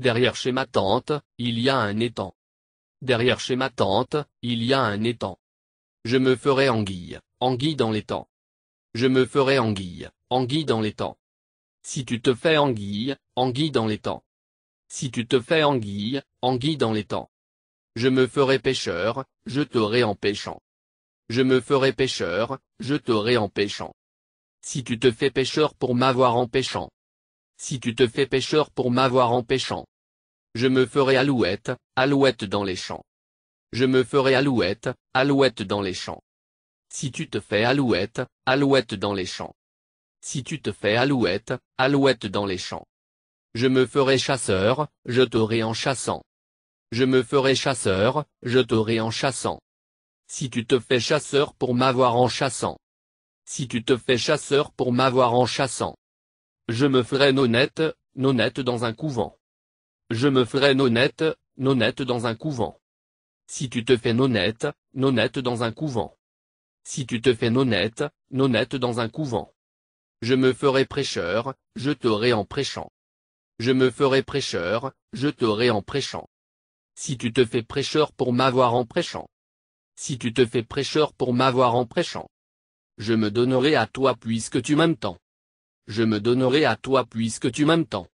Derrière chez ma tante, il y a un étang. Derrière chez ma tante, il y a un étang. Je me ferai anguille, anguille dans l'étang. Je me ferai anguille, anguille dans l'étang. Si tu te fais anguille, anguille dans l'étang. Si tu te fais anguille, anguille dans l'étang. Je me ferai pêcheur, je t'aurai en pêchant. Je me ferai pêcheur, je t'aurai en pêchant. Si tu te fais pêcheur pour m'avoir en si tu te fais pêcheur pour m'avoir en pêchant. Je me ferai alouette, alouette dans les champs. Je me ferai alouette, alouette dans les champs. Si tu te fais alouette, alouette dans les champs. Si tu te fais alouette, alouette dans les champs. Je me ferai chasseur, je t'aurai en chassant. Je me ferai chasseur, je t'aurai en chassant. Si tu te fais chasseur pour m'avoir en chassant. Si tu te fais chasseur pour m'avoir en chassant. Je me ferai nonnette, nonnette dans un couvent. Je me ferai nonnette, nonnette dans un couvent. Si tu te fais nonnette, nonnette dans un couvent. Si tu te fais nonnette, nonnette dans un couvent. Je me ferai prêcheur, je t'aurai en prêchant. Je me ferai prêcheur, je t'aurai en prêchant. Si tu te fais prêcheur pour m'avoir en prêchant. Si tu te fais prêcheur pour m'avoir en prêchant. Je me donnerai à toi puisque tu m'aimes tant je me donnerai à toi puisque tu m'aimes tant.